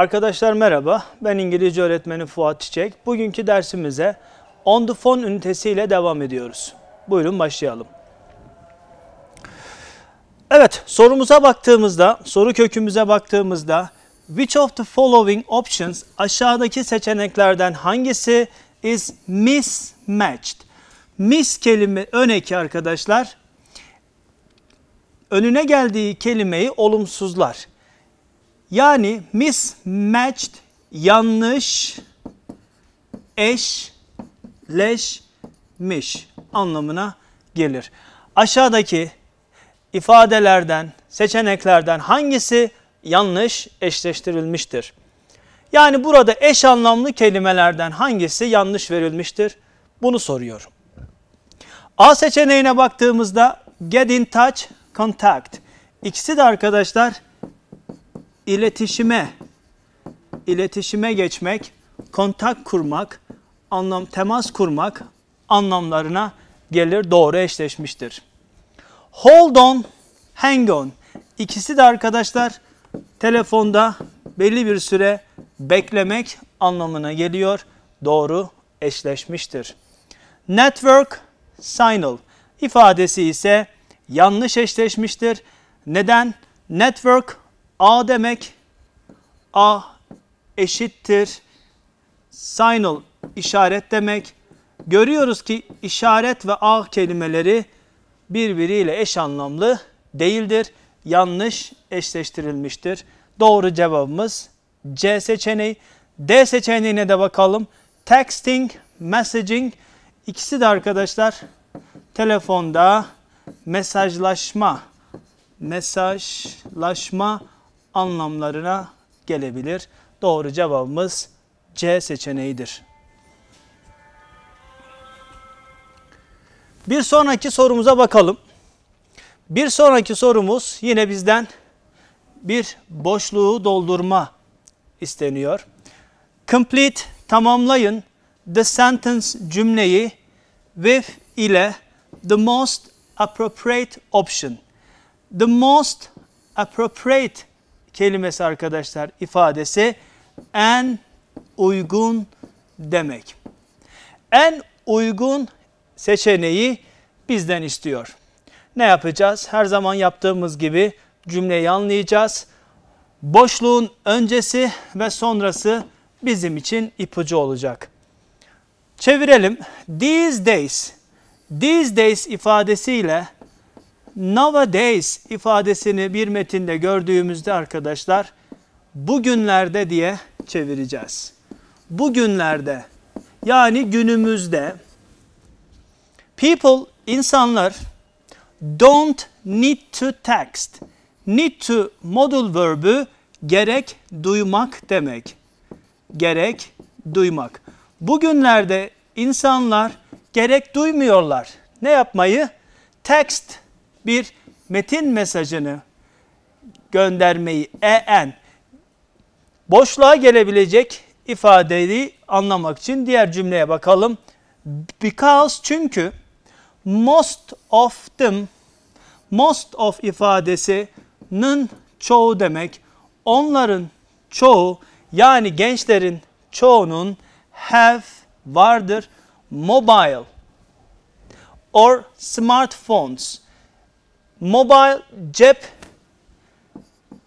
Arkadaşlar merhaba, ben İngilizce öğretmeni Fuat Çiçek. Bugünkü dersimize on the phone ünitesiyle devam ediyoruz. Buyurun başlayalım. Evet, sorumuza baktığımızda, soru kökümüze baktığımızda which of the following options aşağıdaki seçeneklerden hangisi is mismatched? Mis kelime öneki arkadaşlar önüne geldiği kelimeyi olumsuzlar. Yani mismatched yanlış eşleşmiş anlamına gelir. Aşağıdaki ifadelerden, seçeneklerden hangisi yanlış eşleştirilmiştir? Yani burada eş anlamlı kelimelerden hangisi yanlış verilmiştir? Bunu soruyor. A seçeneğine baktığımızda get in touch, contact. İkisi de arkadaşlar iletişime, iletişime geçmek, kontak kurmak, anlam temas kurmak anlamlarına gelir. Doğru eşleşmiştir. Hold on, hang on. İkisi de arkadaşlar telefonda belli bir süre beklemek anlamına geliyor. Doğru eşleşmiştir. Network signal ifadesi ise yanlış eşleşmiştir. Neden? Network A demek A eşittir signal işaret demek. Görüyoruz ki işaret ve A kelimeleri birbiriyle eş anlamlı değildir. Yanlış eşleştirilmiştir. Doğru cevabımız C seçeneği. D seçeneğine de bakalım. Texting, messaging ikisi de arkadaşlar telefonda mesajlaşma mesajlaşma anlamlarına gelebilir. Doğru cevabımız C seçeneğidir. Bir sonraki sorumuza bakalım. Bir sonraki sorumuz yine bizden bir boşluğu doldurma isteniyor. Complete tamamlayın the sentence cümleyi with ile the most appropriate option. The most appropriate kelimesi arkadaşlar ifadesi en uygun demek. En uygun seçeneği bizden istiyor. Ne yapacağız? Her zaman yaptığımız gibi cümleyi anlayacağız. Boşluğun öncesi ve sonrası bizim için ipucu olacak. Çevirelim. These days. These days ifadesiyle nowadays ifadesini bir metinde gördüğümüzde arkadaşlar bugünlerde diye çevireceğiz. Bugünlerde yani günümüzde people insanlar don't need to text. Need to modal verbü gerek duymak demek. Gerek duymak. Bugünlerde insanlar gerek duymuyorlar. Ne yapmayı? Text bir metin mesajını göndermeyi en boşluğa gelebilecek ifadeyi anlamak için diğer cümleye bakalım. Because çünkü most of them most of ifadesinin çoğu demek. Onların çoğu yani gençlerin çoğunun have vardır mobile or smartphones mobile cep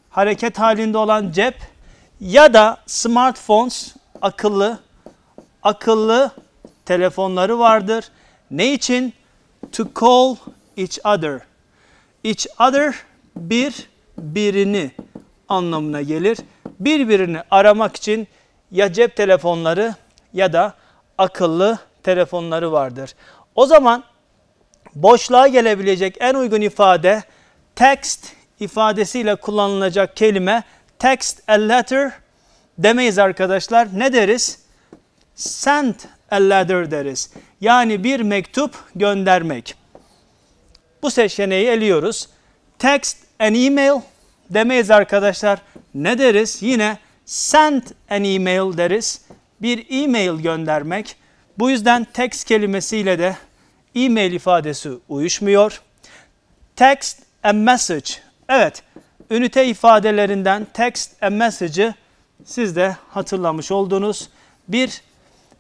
hareket halinde olan cep ya da smartphones akıllı akıllı telefonları vardır. Ne için? To call each other. Each other bir birini anlamına gelir. Birbirini aramak için ya cep telefonları ya da akıllı telefonları vardır. O zaman boşluğa gelebilecek en uygun ifade text ifadesiyle kullanılacak kelime text a letter demeyiz arkadaşlar. Ne deriz? Send a letter deriz. Yani bir mektup göndermek. Bu seçeneği eliyoruz. Text an email demeyiz arkadaşlar. Ne deriz? Yine send an email deriz. Bir e-mail göndermek. Bu yüzden text kelimesiyle de e-mail ifadesi uyuşmuyor. Text and message. Evet, ünite ifadelerinden text and message'ı siz de hatırlamış oldunuz. Bir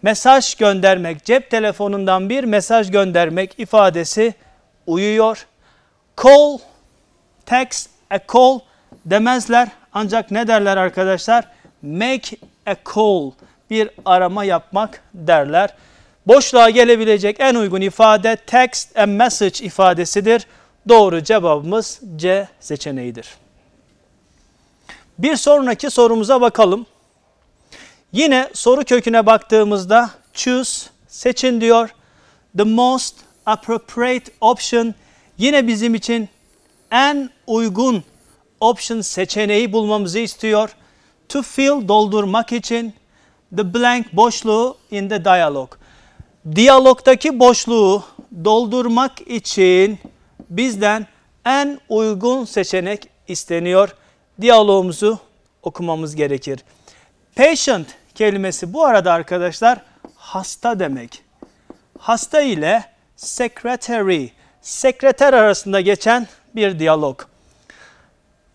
mesaj göndermek, cep telefonundan bir mesaj göndermek ifadesi uyuyor. Call, text, a call demezler. Ancak ne derler arkadaşlar? Make a call, bir arama yapmak derler. Boşluğa gelebilecek en uygun ifade text and message ifadesidir. Doğru cevabımız C seçeneğidir. Bir sonraki sorumuza bakalım. Yine soru köküne baktığımızda choose seçin diyor. The most appropriate option yine bizim için en uygun option seçeneği bulmamızı istiyor. To fill doldurmak için the blank boşluğu in the dialogue diyalogdaki boşluğu doldurmak için bizden en uygun seçenek isteniyor. Diyalogumuzu okumamız gerekir. Patient kelimesi bu arada arkadaşlar hasta demek. Hasta ile secretary, sekreter arasında geçen bir diyalog.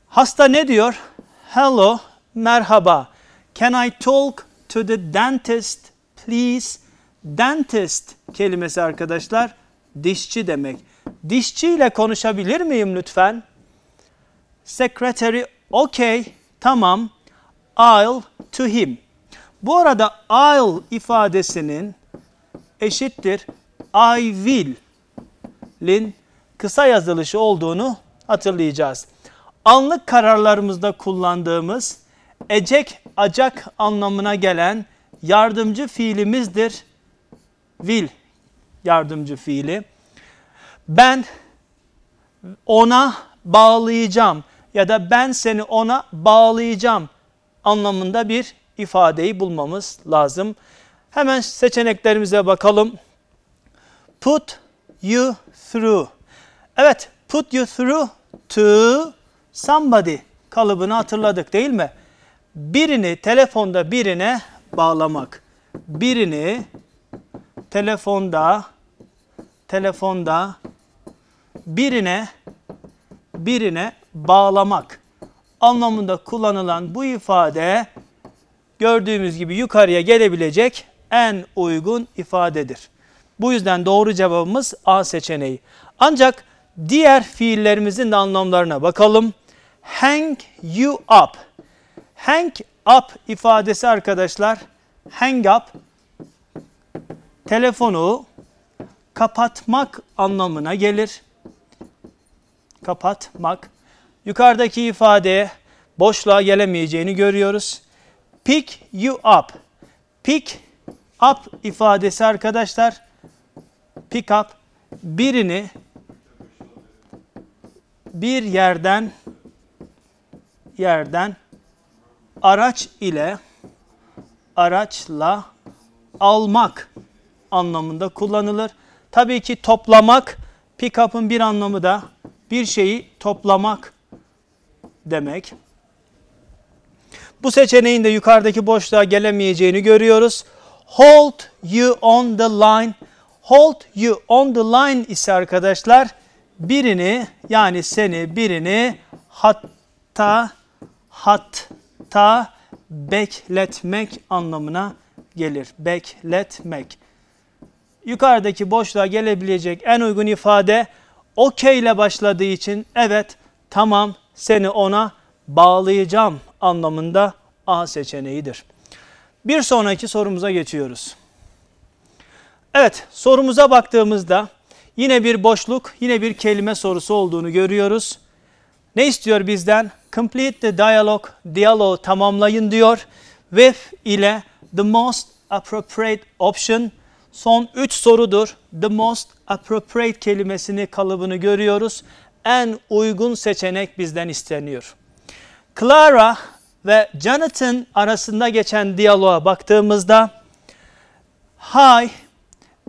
Hasta ne diyor? Hello, merhaba. Can I talk to the dentist please? Dentist kelimesi arkadaşlar dişçi demek. Dişçiyle konuşabilir miyim lütfen? Secretary okay tamam I'll to him. Bu arada I'll ifadesinin eşittir I will'in kısa yazılışı olduğunu hatırlayacağız. Anlık kararlarımızda kullandığımız ecek acak anlamına gelen yardımcı fiilimizdir will yardımcı fiili. Ben ona bağlayacağım ya da ben seni ona bağlayacağım anlamında bir ifadeyi bulmamız lazım. Hemen seçeneklerimize bakalım. Put you through. Evet, put you through to somebody kalıbını hatırladık değil mi? Birini telefonda birine bağlamak. Birini telefonda telefonda birine birine bağlamak anlamında kullanılan bu ifade gördüğümüz gibi yukarıya gelebilecek en uygun ifadedir. Bu yüzden doğru cevabımız A seçeneği. Ancak diğer fiillerimizin de anlamlarına bakalım. Hang you up. Hang up ifadesi arkadaşlar hang up telefonu kapatmak anlamına gelir. Kapatmak. Yukarıdaki ifade boşluğa gelemeyeceğini görüyoruz. Pick you up. Pick up ifadesi arkadaşlar pick up birini bir yerden yerden araç ile araçla almak anlamında kullanılır. Tabii ki toplamak, pick up'ın bir anlamı da bir şeyi toplamak demek. Bu seçeneğin de yukarıdaki boşluğa gelemeyeceğini görüyoruz. Hold you on the line. Hold you on the line ise arkadaşlar birini yani seni birini hatta hatta bekletmek anlamına gelir. Bekletmek yukarıdaki boşluğa gelebilecek en uygun ifade okey ile başladığı için evet tamam seni ona bağlayacağım anlamında A seçeneğidir. Bir sonraki sorumuza geçiyoruz. Evet sorumuza baktığımızda yine bir boşluk yine bir kelime sorusu olduğunu görüyoruz. Ne istiyor bizden? Complete the dialogue, diyaloğu tamamlayın diyor. With ile the most appropriate option Son 3 sorudur. The most appropriate kelimesini kalıbını görüyoruz. En uygun seçenek bizden isteniyor. Clara ve Jonathan arasında geçen diyaloğa baktığımızda Hi,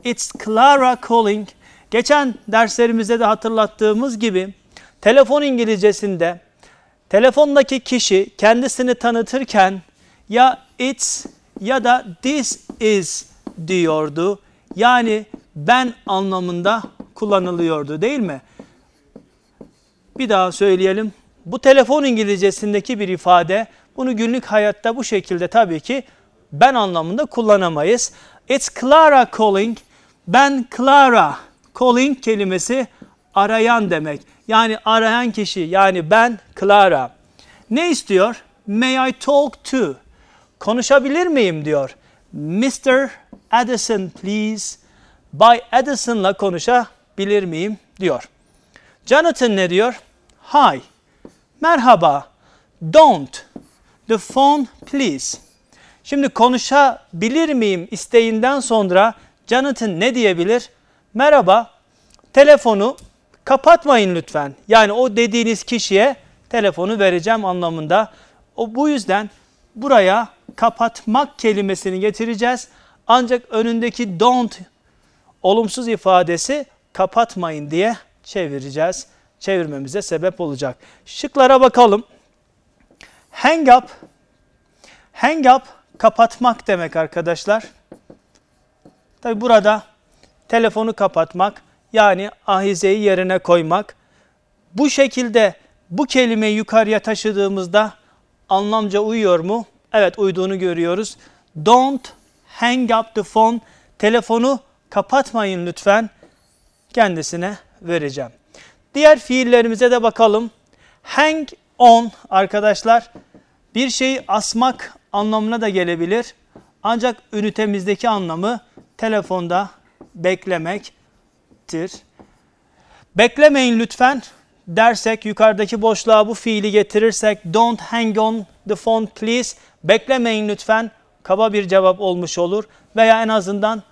it's Clara calling. Geçen derslerimizde de hatırlattığımız gibi telefon İngilizcesinde telefondaki kişi kendisini tanıtırken ya it's ya da this is diyordu. Yani ben anlamında kullanılıyordu değil mi? Bir daha söyleyelim. Bu telefon İngilizcesindeki bir ifade. Bunu günlük hayatta bu şekilde tabii ki ben anlamında kullanamayız. It's Clara calling. Ben Clara. Calling kelimesi arayan demek. Yani arayan kişi yani ben Clara. Ne istiyor? May I talk to? Konuşabilir miyim diyor. Mr. Edison please. Bay Edison'la konuşabilir miyim diyor. Jonathan ne diyor? Hi. Merhaba. Don't. The phone please. Şimdi konuşabilir miyim isteğinden sonra Jonathan ne diyebilir? Merhaba. Telefonu kapatmayın lütfen. Yani o dediğiniz kişiye telefonu vereceğim anlamında. O bu yüzden buraya kapatmak kelimesini getireceğiz. Ancak önündeki don't olumsuz ifadesi kapatmayın diye çevireceğiz. Çevirmemize sebep olacak. Şıklara bakalım. Hang up. Hang up kapatmak demek arkadaşlar. Tabi burada telefonu kapatmak yani ahizeyi yerine koymak. Bu şekilde bu kelimeyi yukarıya taşıdığımızda anlamca uyuyor mu? Evet uyduğunu görüyoruz. Don't hang up the phone. Telefonu kapatmayın lütfen. Kendisine vereceğim. Diğer fiillerimize de bakalım. Hang on arkadaşlar bir şeyi asmak anlamına da gelebilir. Ancak ünitemizdeki anlamı telefonda beklemektir. Beklemeyin lütfen dersek yukarıdaki boşluğa bu fiili getirirsek don't hang on the phone please. Beklemeyin lütfen. Kaba bir cevap olmuş olur. Veya en azından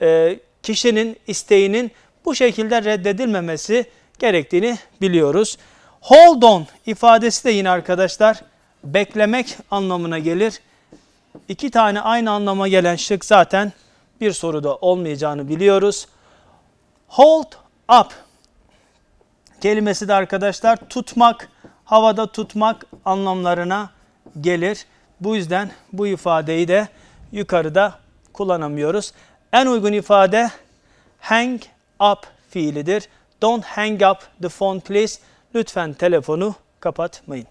e, kişinin isteğinin bu şekilde reddedilmemesi gerektiğini biliyoruz. Hold on ifadesi de yine arkadaşlar beklemek anlamına gelir. İki tane aynı anlama gelen şık zaten bir soruda olmayacağını biliyoruz. Hold up kelimesi de arkadaşlar tutmak, havada tutmak anlamlarına gelir. Bu yüzden bu ifadeyi de yukarıda kullanamıyoruz. En uygun ifade hang up fiilidir. Don't hang up the phone please. Lütfen telefonu kapatmayın.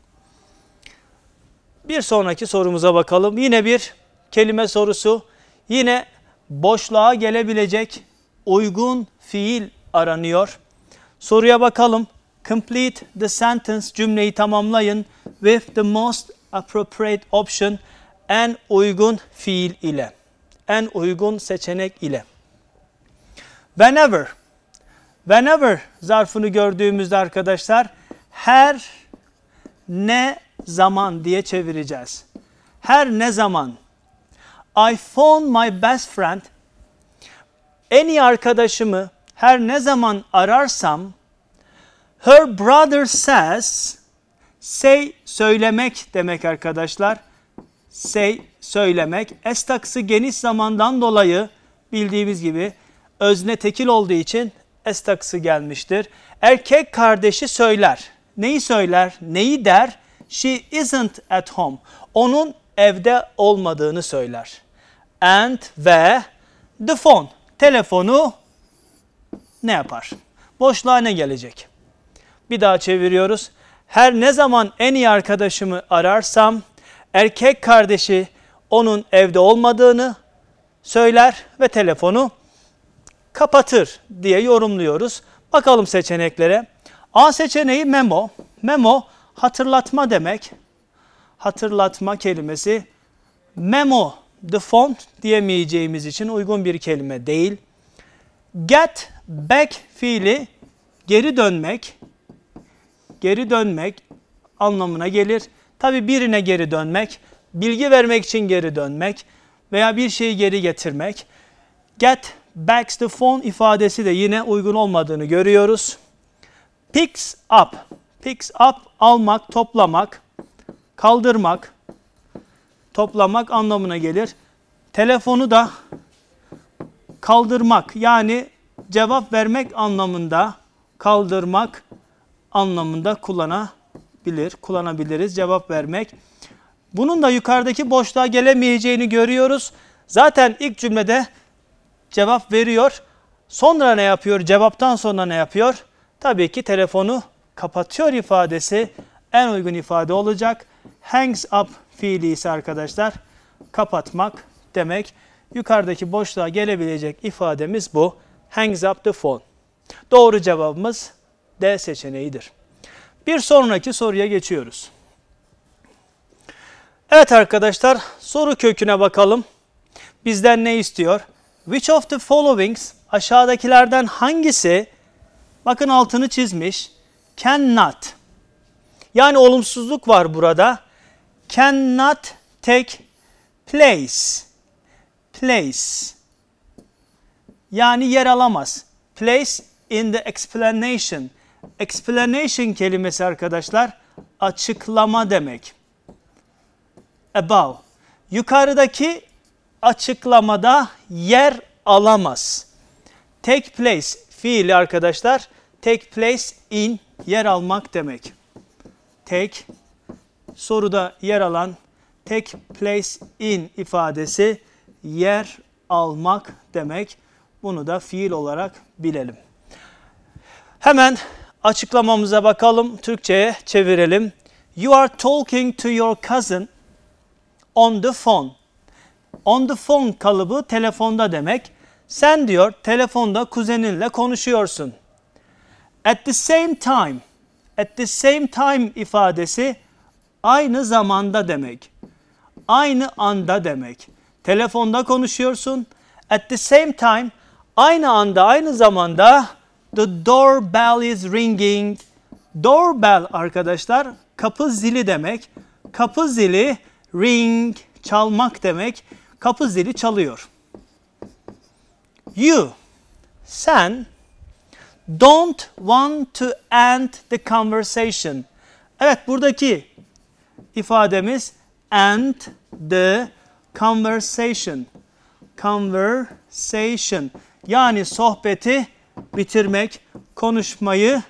Bir sonraki sorumuza bakalım. Yine bir kelime sorusu. Yine boşluğa gelebilecek uygun fiil aranıyor. Soruya bakalım. Complete the sentence cümleyi tamamlayın with the most appropriate option en uygun fiil ile, en uygun seçenek ile. Whenever, whenever zarfını gördüğümüzde arkadaşlar her ne zaman diye çevireceğiz. Her ne zaman. I phone my best friend. En iyi arkadaşımı her ne zaman ararsam her brother says Say söylemek demek arkadaşlar. Say söylemek. Es taksı geniş zamandan dolayı bildiğimiz gibi özne tekil olduğu için es taksı gelmiştir. Erkek kardeşi söyler. Neyi söyler? Neyi der? She isn't at home. Onun evde olmadığını söyler. And ve the phone. Telefonu ne yapar? Boşluğa ne gelecek? Bir daha çeviriyoruz her ne zaman en iyi arkadaşımı ararsam erkek kardeşi onun evde olmadığını söyler ve telefonu kapatır diye yorumluyoruz. Bakalım seçeneklere. A seçeneği memo. Memo hatırlatma demek. Hatırlatma kelimesi memo the font diyemeyeceğimiz için uygun bir kelime değil. Get back fiili geri dönmek geri dönmek anlamına gelir. Tabi birine geri dönmek, bilgi vermek için geri dönmek veya bir şeyi geri getirmek. Get back the phone ifadesi de yine uygun olmadığını görüyoruz. Picks up, picks up almak, toplamak, kaldırmak, toplamak anlamına gelir. Telefonu da kaldırmak yani cevap vermek anlamında kaldırmak anlamında kullanabilir, kullanabiliriz. Cevap vermek. Bunun da yukarıdaki boşluğa gelemeyeceğini görüyoruz. Zaten ilk cümlede cevap veriyor. Sonra ne yapıyor? Cevaptan sonra ne yapıyor? Tabii ki telefonu kapatıyor ifadesi en uygun ifade olacak. Hangs up fiili ise arkadaşlar kapatmak demek. Yukarıdaki boşluğa gelebilecek ifademiz bu. Hangs up the phone. Doğru cevabımız D seçeneğidir. Bir sonraki soruya geçiyoruz. Evet arkadaşlar soru köküne bakalım. Bizden ne istiyor? Which of the followings aşağıdakilerden hangisi bakın altını çizmiş cannot yani olumsuzluk var burada cannot take place place yani yer alamaz place in the explanation Explanation kelimesi arkadaşlar açıklama demek. Above. Yukarıdaki açıklamada yer alamaz. Take place fiili arkadaşlar take place in yer almak demek. Take soruda yer alan take place in ifadesi yer almak demek. Bunu da fiil olarak bilelim. Hemen açıklamamıza bakalım, Türkçe'ye çevirelim. You are talking to your cousin on the phone. On the phone kalıbı telefonda demek. Sen diyor telefonda kuzeninle konuşuyorsun. At the same time. At the same time ifadesi aynı zamanda demek. Aynı anda demek. Telefonda konuşuyorsun. At the same time aynı anda aynı zamanda The doorbell is ringing. Doorbell arkadaşlar kapı zili demek. Kapı zili ring çalmak demek. Kapı zili çalıyor. You sen don't want to end the conversation. Evet buradaki ifademiz end the conversation. Conversation yani sohbeti bitirmek, konuşmayı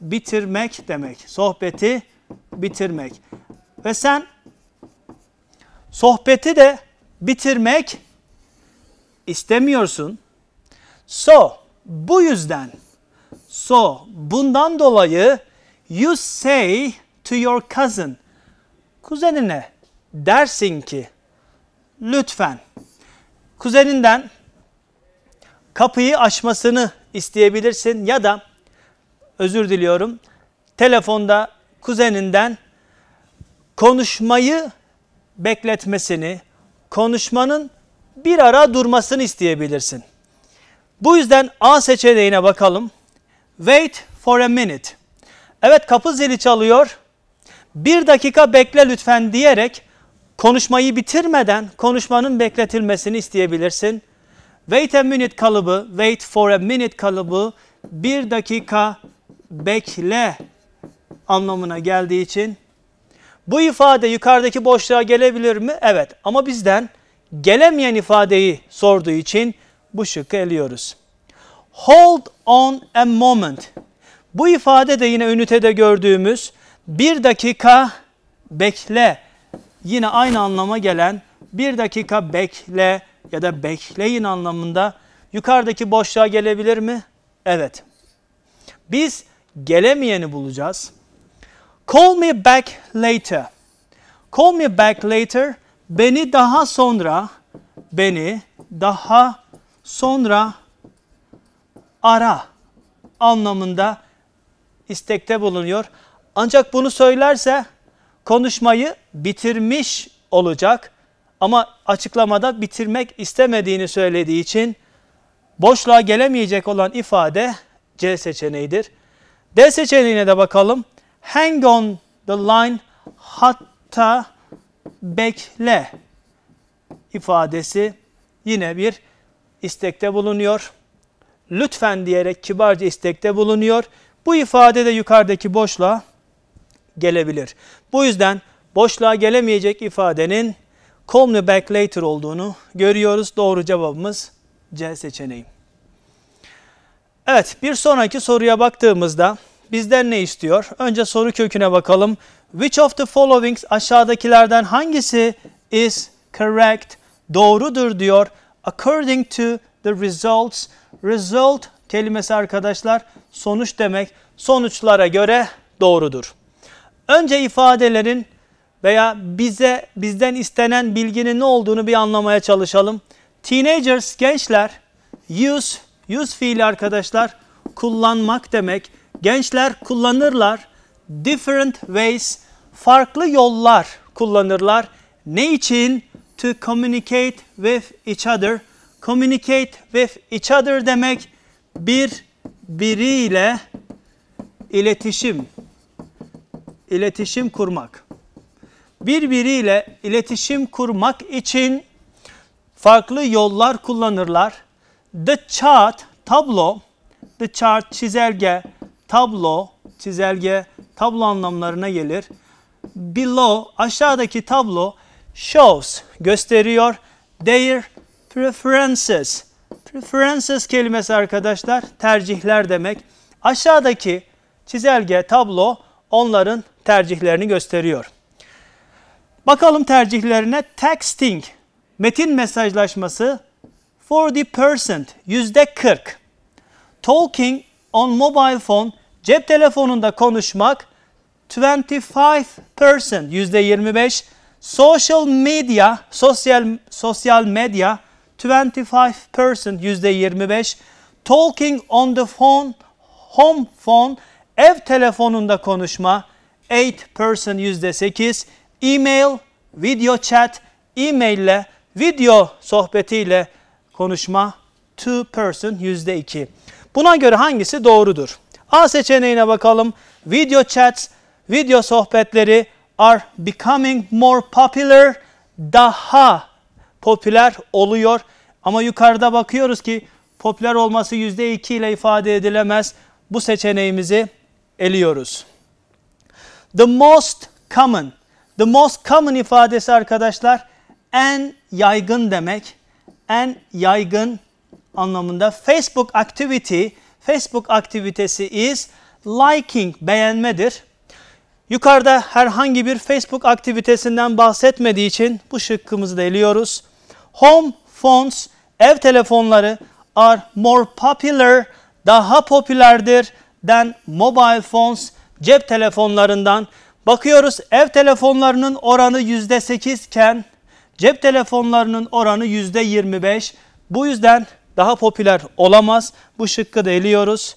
bitirmek demek. Sohbeti bitirmek. Ve sen sohbeti de bitirmek istemiyorsun. So, bu yüzden, so, bundan dolayı you say to your cousin, kuzenine dersin ki, lütfen kuzeninden kapıyı açmasını isteyebilirsin ya da özür diliyorum telefonda kuzeninden konuşmayı bekletmesini, konuşmanın bir ara durmasını isteyebilirsin. Bu yüzden A seçeneğine bakalım. Wait for a minute. Evet kapı zili çalıyor. Bir dakika bekle lütfen diyerek konuşmayı bitirmeden konuşmanın bekletilmesini isteyebilirsin. Wait a minute kalıbı, wait for a minute kalıbı bir dakika bekle anlamına geldiği için bu ifade yukarıdaki boşluğa gelebilir mi? Evet ama bizden gelemeyen ifadeyi sorduğu için bu şıkkı eliyoruz. Hold on a moment. Bu ifade de yine ünitede gördüğümüz bir dakika bekle. Yine aynı anlama gelen bir dakika bekle ya da bekleyin anlamında yukarıdaki boşluğa gelebilir mi? Evet. Biz gelemeyeni bulacağız. Call me back later. Call me back later. Beni daha sonra, beni daha sonra ara anlamında istekte bulunuyor. Ancak bunu söylerse konuşmayı bitirmiş olacak. Ama açıklamada bitirmek istemediğini söylediği için boşluğa gelemeyecek olan ifade C seçeneğidir. D seçeneğine de bakalım. Hang on the line hatta bekle ifadesi yine bir istekte bulunuyor. Lütfen diyerek kibarca istekte bulunuyor. Bu ifade de yukarıdaki boşluğa gelebilir. Bu yüzden boşluğa gelemeyecek ifadenin Call me back later olduğunu görüyoruz. Doğru cevabımız C seçeneği. Evet bir sonraki soruya baktığımızda bizden ne istiyor? Önce soru köküne bakalım. Which of the following aşağıdakilerden hangisi is correct, doğrudur diyor. According to the results, result kelimesi arkadaşlar sonuç demek. Sonuçlara göre doğrudur. Önce ifadelerin veya bize bizden istenen bilginin ne olduğunu bir anlamaya çalışalım. Teenagers gençler use use fiili arkadaşlar kullanmak demek. Gençler kullanırlar different ways farklı yollar kullanırlar. Ne için? To communicate with each other. Communicate with each other demek bir biriyle iletişim iletişim kurmak birbiriyle iletişim kurmak için farklı yollar kullanırlar. The chart tablo, the chart çizelge, tablo, çizelge tablo anlamlarına gelir. Below aşağıdaki tablo shows gösteriyor their preferences. Preferences kelimesi arkadaşlar tercihler demek. Aşağıdaki çizelge tablo onların tercihlerini gösteriyor. Bakalım tercihlerine texting, metin mesajlaşması 40%, yüzde 40. Talking on mobile phone, cep telefonunda konuşmak 25%, yüzde 25. Social media, sosyal sosyal medya 25%, yüzde 25. Talking on the phone, home phone, ev telefonunda konuşma 8%, yüzde 8 e-mail, video chat, e-mail ile video sohbetiyle konuşma two person yüzde iki. Buna göre hangisi doğrudur? A seçeneğine bakalım. Video chats, video sohbetleri are becoming more popular, daha popüler oluyor. Ama yukarıda bakıyoruz ki popüler olması yüzde iki ile ifade edilemez. Bu seçeneğimizi eliyoruz. The most common The most common ifadesi arkadaşlar en yaygın demek. En yaygın anlamında. Facebook activity, Facebook aktivitesi is liking, beğenmedir. Yukarıda herhangi bir Facebook aktivitesinden bahsetmediği için bu şıkkımızı da eliyoruz. Home phones, ev telefonları are more popular, daha popülerdir than mobile phones, cep telefonlarından. Bakıyoruz ev telefonlarının oranı yüzde iken cep telefonlarının oranı yüzde %25. Bu yüzden daha popüler olamaz. Bu şıkkı da eliyoruz.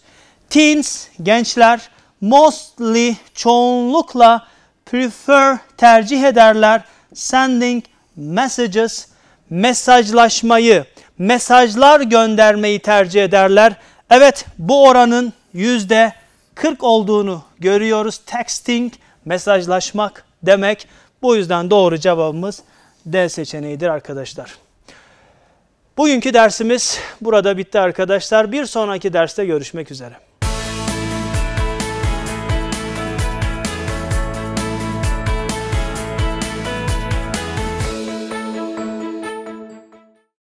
Teens, gençler mostly çoğunlukla prefer tercih ederler sending messages mesajlaşmayı, mesajlar göndermeyi tercih ederler. Evet bu oranın yüzde 40 olduğunu görüyoruz. Texting mesajlaşmak demek. Bu yüzden doğru cevabımız D seçeneğidir arkadaşlar. Bugünkü dersimiz burada bitti arkadaşlar. Bir sonraki derste görüşmek üzere.